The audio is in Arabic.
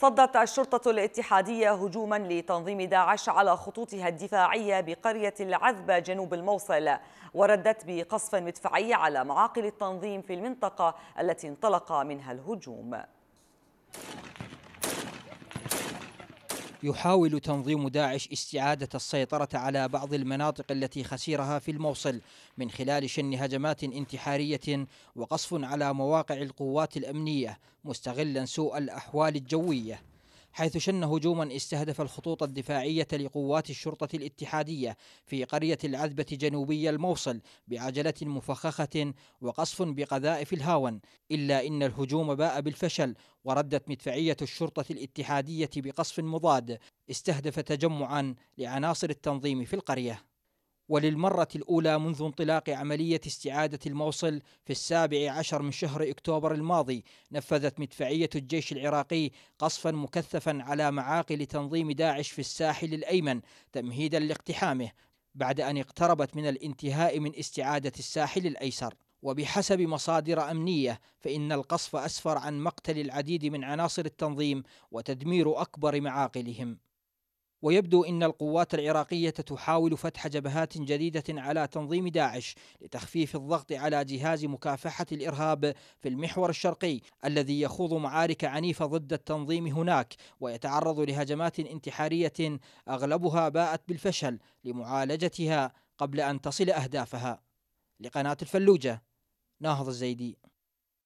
صدت الشرطة الاتحادية هجوما لتنظيم داعش على خطوطها الدفاعية بقرية العذبة جنوب الموصل وردت بقصف مدفعي على معاقل التنظيم في المنطقة التي انطلق منها الهجوم يحاول تنظيم داعش استعادة السيطرة على بعض المناطق التي خسرها في الموصل من خلال شن هجمات انتحارية وقصف على مواقع القوات الأمنية مستغلا سوء الأحوال الجوية حيث شن هجوما استهدف الخطوط الدفاعية لقوات الشرطة الاتحادية في قرية العذبة جنوبي الموصل بعجلة مفخخة وقصف بقذائف الهاون إلا إن الهجوم باء بالفشل وردت مدفعية الشرطة الاتحادية بقصف مضاد استهدف تجمعا لعناصر التنظيم في القرية وللمرة الأولى منذ انطلاق عملية استعادة الموصل في السابع عشر من شهر أكتوبر الماضي نفذت مدفعية الجيش العراقي قصفا مكثفا على معاقل تنظيم داعش في الساحل الأيمن تمهيدا لاقتحامه بعد أن اقتربت من الانتهاء من استعادة الساحل الأيسر وبحسب مصادر أمنية فإن القصف أسفر عن مقتل العديد من عناصر التنظيم وتدمير أكبر معاقلهم ويبدو ان القوات العراقيه تحاول فتح جبهات جديده على تنظيم داعش لتخفيف الضغط على جهاز مكافحه الارهاب في المحور الشرقي الذي يخوض معارك عنيفه ضد التنظيم هناك ويتعرض لهجمات انتحاريه اغلبها باءت بالفشل لمعالجتها قبل ان تصل اهدافها. لقناه الفلوجه ناهض الزيدي